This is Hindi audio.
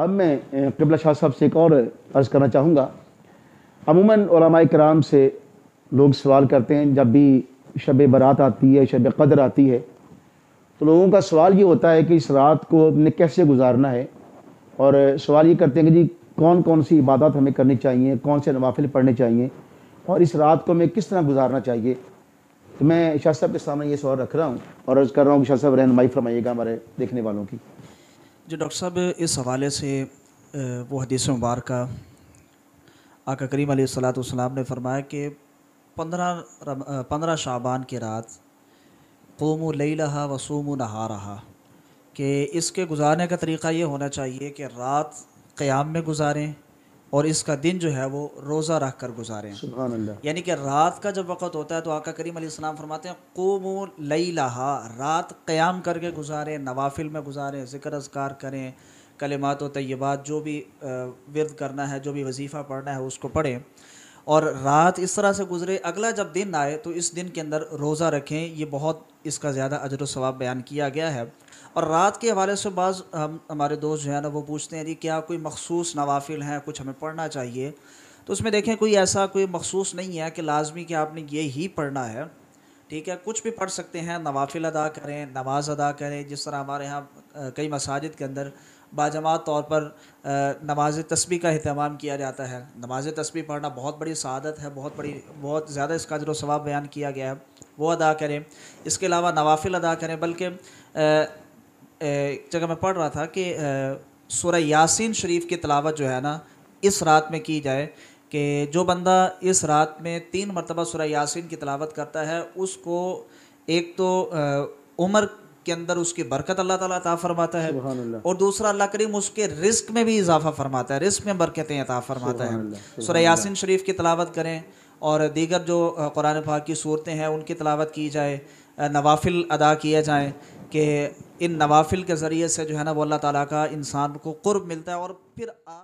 अब मैं कबला शाह साहब से एक और अर्ज़ करना चाहूँगा अमूमन कराम से लोग सवाल करते हैं जब भी शब बरात आती है शब कदर आती है तो लोगों का सवाल ये होता है कि इस रात को अपने कैसे गुजारना है और सवाल ये करते हैं कि जी कौन कौन सी इबादत हमें करनी चाहिए कौन से नवाफिल पढ़ने चाहिए और इस रात को हमें किस तरह गुजारना चाहिए तो मैं शाह साहब के सामने ये सवाल रख रहा हूँ और अर्ज़ कर रहा हूँ कि शाह साहब रहनमाई फरमाइएगा हमारे देखने वालों की जी डॉक्टर साहब इस हवाले से वो हदीस मुबारक आका करीम सलाम ने फरमाया कि पंद्रह पंद्रह शाबान की रात कोम लई रहा वसूम नहा रहा कि इसके गुजारने का तरीका ये होना चाहिए कि रात क़याम में गुजारें और इसका दिन जो है वो रोज़ा रख कर गुजारें यानी कि रात का जब वक़्त होता है तो आका करीम अलैहिस्सलाम फरमाते हैं कोम लई लहा रात क़याम करके गुजारें नवाफिल में गुजारें ज़िक्र अजगार करें कलमात व तैयबात जो भी वर्द करना है जो भी वजीफ़ा पढ़ना है उसको पढ़ें और रात इस तरह से गुजरे अगला जब दिन आए तो इस दिन के अंदर रोज़ा रखें ये बहुत इसका ज़्यादा अजर सवाब बयान किया गया है और रात के हवाले से बाज़ हम हमारे दोस्त जो है ना वो पूछते हैं जी क्या कोई मखसूस नवाफिल हैं कुछ हमें पढ़ना चाहिए तो उसमें देखें कोई ऐसा कोई मखसूस नहीं है कि लाजमी कि आपने ये ही पढ़ना है ठीक है कुछ भी पढ़ सकते हैं नवाफिल अदा करें नमाज अदा करें जिस तरह हमारे यहाँ कई मसाजिद के अंदर बाजमात तौर पर नमाज तस्बी का अहतमाम किया जाता है नमाज तस्बी पढ़ना बहुत बड़ी शहादत है बहुत बड़ी बहुत ज़्यादा इसका जो सवाब बयान किया गया है वो अदा करें इसके अलावा नवाफिल अदा करें बल्कि जगह मैं पढ़ रहा था कि सूर्य यासिन शरीफ की तलावत जो है ना इस रात में की जाए कि जो बंदा इस रात में तीन मरतबा सूर्य यासिन की तलावत करता है उसको एक तो उम्र के अंदर उसकी बरकत अल्लाह ताला अता फरमाता है और दूसरा अल्लाह करीम उसके रिस्क में भी इजाफा फरमाता है रिस्क में बरकतें अता फरमाता है सुर यासिन शरीफ की तलावत करें और दीगर जो कुरान पाक की सूरतें हैं उनकी तलावत की जाए नवाफिल अदा किए जाएँ कि इन नवाफिल के ज़रिए से जो है ना वो अल्लाह ताली का इंसान को कुर्ब मिलता है और फिर आ